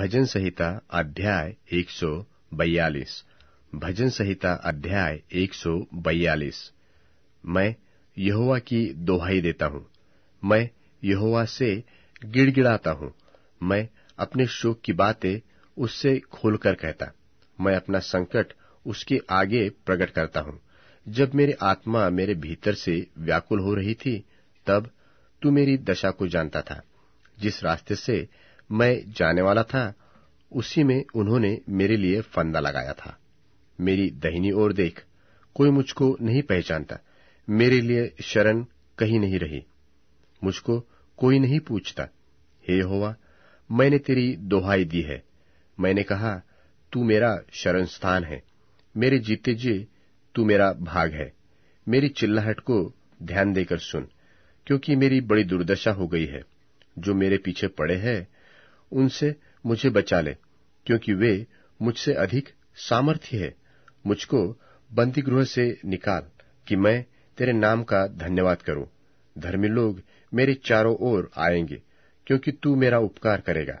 भजन संहिता अध्याय 142 भजन संहिता अध्याय 142 मैं यहोवा की दोहाई देता हूं मैं यहोवा से गिड़गिड़ाता हूं मैं अपने शोक की बातें उससे खोलकर कहता मैं अपना संकट उसके आगे प्रकट करता हूं जब मेरी आत्मा मेरे भीतर से व्याकुल हो रही थी तब तू मेरी दशा को जानता था जिस रास्ते से मैं जाने वाला था उसी में उन्होंने मेरे लिए फंदा लगाया था मेरी दहिनी ओर देख कोई मुझको नहीं पहचानता मेरे लिए शरण कहीं नहीं रही मुझको कोई नहीं पूछता हे होवा मैंने तेरी दोहाई दी है मैंने कहा तू मेरा शरण स्थान है मेरे जीते जी तू मेरा भाग है मेरी चिल्लाहट को ध्यान देकर सुन क्योंकि मेरी बड़ी दुर्दशा हो गई है जो मेरे पीछे पड़े हैं उनसे मुझे बचा ले क्योंकि वे मुझसे अधिक सामर्थ्य है मुझको बंदीगृह से निकाल कि मैं तेरे नाम का धन्यवाद करूं धर्मी लोग मेरे चारों ओर आएंगे क्योंकि तू मेरा उपकार करेगा